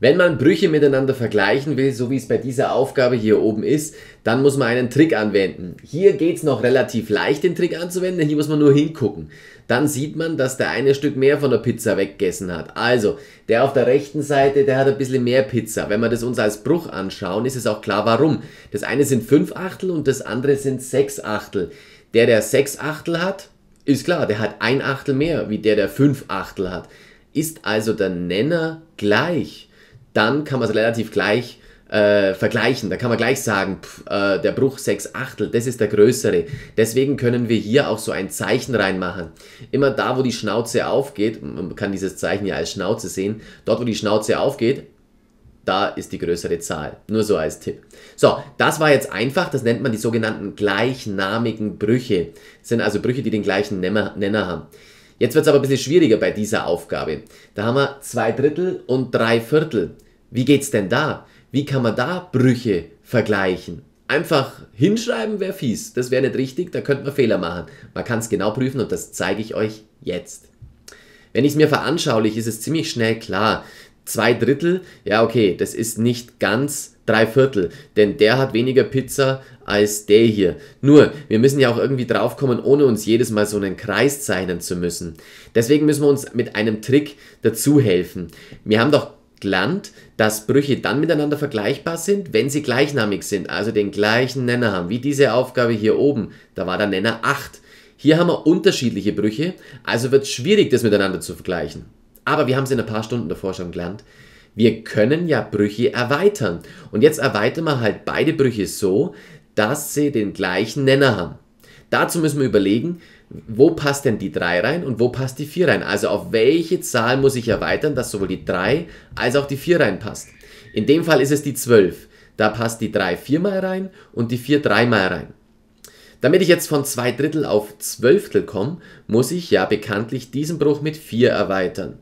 Wenn man Brüche miteinander vergleichen will, so wie es bei dieser Aufgabe hier oben ist, dann muss man einen Trick anwenden. Hier geht's noch relativ leicht, den Trick anzuwenden, hier muss man nur hingucken. Dann sieht man, dass der eine Stück mehr von der Pizza weggessen hat. Also, der auf der rechten Seite, der hat ein bisschen mehr Pizza. Wenn wir das uns als Bruch anschauen, ist es auch klar, warum. Das eine sind 5 Achtel und das andere sind 6 Achtel. Der, der 6 Achtel hat, ist klar, der hat 1 Achtel mehr, wie der, der 5 Achtel hat. Ist also der Nenner gleich? dann kann man es relativ gleich äh, vergleichen. Da kann man gleich sagen, pff, äh, der Bruch 6 Achtel, das ist der größere. Deswegen können wir hier auch so ein Zeichen reinmachen. Immer da, wo die Schnauze aufgeht, man kann dieses Zeichen ja als Schnauze sehen, dort, wo die Schnauze aufgeht, da ist die größere Zahl. Nur so als Tipp. So, das war jetzt einfach. Das nennt man die sogenannten gleichnamigen Brüche. Das sind also Brüche, die den gleichen Nenner haben. Jetzt wird es aber ein bisschen schwieriger bei dieser Aufgabe. Da haben wir zwei Drittel und drei Viertel. Wie geht's denn da? Wie kann man da Brüche vergleichen? Einfach hinschreiben wäre fies, das wäre nicht richtig, da könnte man Fehler machen. Man kann es genau prüfen und das zeige ich euch jetzt. Wenn ich es mir veranschauliche, ist es ziemlich schnell klar. Zwei Drittel, ja okay, das ist nicht ganz drei Viertel, denn der hat weniger Pizza als der hier. Nur, wir müssen ja auch irgendwie draufkommen, ohne uns jedes Mal so einen Kreis zeichnen zu müssen. Deswegen müssen wir uns mit einem Trick dazu helfen. Wir haben doch gelernt, dass Brüche dann miteinander vergleichbar sind, wenn sie gleichnamig sind, also den gleichen Nenner haben, wie diese Aufgabe hier oben. Da war der Nenner 8. Hier haben wir unterschiedliche Brüche, also wird es schwierig, das miteinander zu vergleichen. Aber wir haben es in ein paar Stunden davor schon gelernt. Wir können ja Brüche erweitern. Und jetzt erweitern wir halt beide Brüche so, dass sie den gleichen Nenner haben. Dazu müssen wir überlegen, wo passt denn die 3 rein und wo passt die 4 rein? Also auf welche Zahl muss ich erweitern, dass sowohl die 3 als auch die 4 reinpasst? In dem Fall ist es die 12. Da passt die 3 viermal rein und die 4 dreimal rein. Damit ich jetzt von 2 Drittel auf Zwölftel komme, muss ich ja bekanntlich diesen Bruch mit 4 erweitern.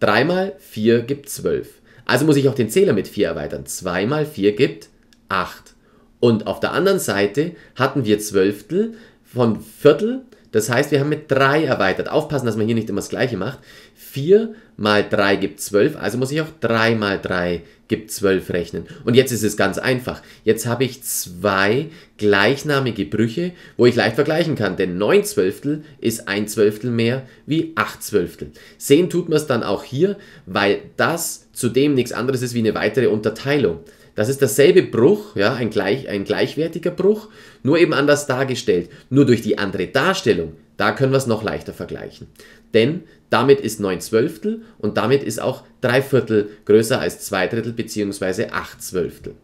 3 mal 4 gibt 12. Also muss ich auch den Zähler mit 4 erweitern. 2 mal 4 gibt 8. Und auf der anderen Seite hatten wir Zwölftel von Viertel. Das heißt, wir haben mit 3 erweitert. Aufpassen, dass man hier nicht immer das gleiche macht. 4 mal 3 gibt 12, also muss ich auch 3 mal 3 gibt 12 rechnen. Und jetzt ist es ganz einfach. Jetzt habe ich zwei gleichnamige Brüche, wo ich leicht vergleichen kann, denn 9 Zwölftel ist 1 Zwölftel mehr wie 8 Zwölftel. Sehen tut man es dann auch hier, weil das zudem nichts anderes ist wie eine weitere Unterteilung. Das ist dasselbe Bruch, ja, ein, gleich, ein gleichwertiger Bruch, nur eben anders dargestellt. Nur durch die andere Darstellung, da können wir es noch leichter vergleichen. Denn damit ist 9 Zwölftel und damit ist auch 3 Viertel größer als 2 Drittel bzw. 8 Zwölftel.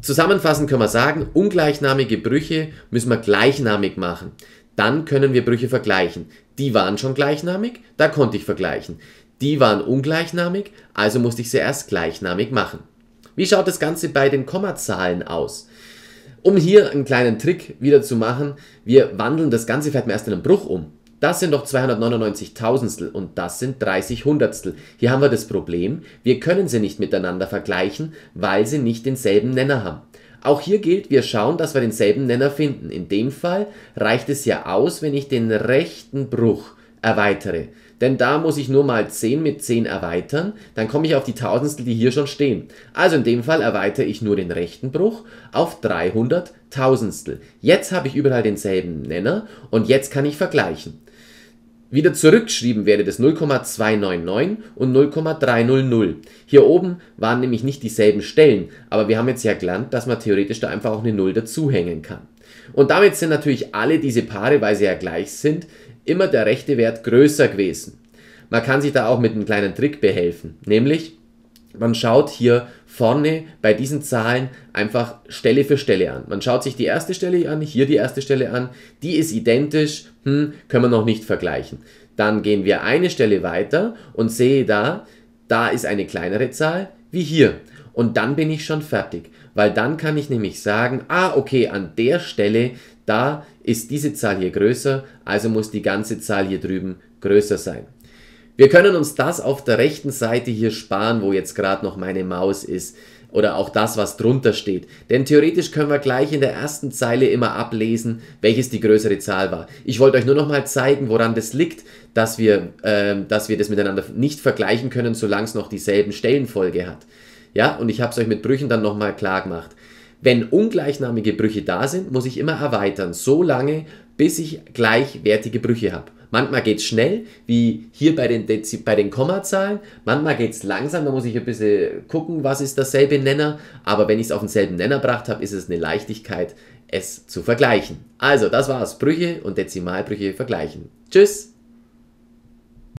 Zusammenfassend können wir sagen, ungleichnamige Brüche müssen wir gleichnamig machen. Dann können wir Brüche vergleichen. Die waren schon gleichnamig, da konnte ich vergleichen. Die waren ungleichnamig, also musste ich sie erst gleichnamig machen. Wie schaut das Ganze bei den Kommazahlen aus? Um hier einen kleinen Trick wieder zu machen, wir wandeln das Ganze vielleicht mal erst in einen Bruch um. Das sind doch 299 Tausendstel und das sind 30 Hundertstel. Hier haben wir das Problem, wir können sie nicht miteinander vergleichen, weil sie nicht denselben Nenner haben. Auch hier gilt, wir schauen, dass wir denselben Nenner finden. In dem Fall reicht es ja aus, wenn ich den rechten Bruch erweitere. Denn da muss ich nur mal 10 mit 10 erweitern, dann komme ich auf die Tausendstel, die hier schon stehen. Also in dem Fall erweitere ich nur den rechten Bruch auf 300 Tausendstel. Jetzt habe ich überall denselben Nenner und jetzt kann ich vergleichen. Wieder zurückgeschrieben werde das 0,299 und 0,300. Hier oben waren nämlich nicht dieselben Stellen, aber wir haben jetzt ja gelernt, dass man theoretisch da einfach auch eine 0 dazuhängen kann. Und damit sind natürlich alle diese Paare, weil sie ja gleich sind, immer der rechte Wert größer gewesen. Man kann sich da auch mit einem kleinen Trick behelfen, nämlich man schaut hier vorne bei diesen Zahlen einfach Stelle für Stelle an. Man schaut sich die erste Stelle an, hier die erste Stelle an, die ist identisch, hm, können wir noch nicht vergleichen. Dann gehen wir eine Stelle weiter und sehe da, da ist eine kleinere Zahl wie hier. Und dann bin ich schon fertig, weil dann kann ich nämlich sagen, ah okay, an der Stelle, da ist diese Zahl hier größer, also muss die ganze Zahl hier drüben größer sein. Wir können uns das auf der rechten Seite hier sparen, wo jetzt gerade noch meine Maus ist oder auch das, was drunter steht. Denn theoretisch können wir gleich in der ersten Zeile immer ablesen, welches die größere Zahl war. Ich wollte euch nur nochmal zeigen, woran das liegt, dass wir, äh, dass wir das miteinander nicht vergleichen können, solange es noch dieselben Stellenfolge hat. Ja, und ich habe es euch mit Brüchen dann nochmal klar gemacht. Wenn ungleichnamige Brüche da sind, muss ich immer erweitern, so lange, bis ich gleichwertige Brüche habe. Manchmal geht es schnell, wie hier bei den, Dezi bei den Kommazahlen. Manchmal geht es langsam, da muss ich ein bisschen gucken, was ist derselbe Nenner. Aber wenn ich es auf denselben Nenner gebracht habe, ist es eine Leichtigkeit, es zu vergleichen. Also, das war's. Brüche und Dezimalbrüche vergleichen. Tschüss!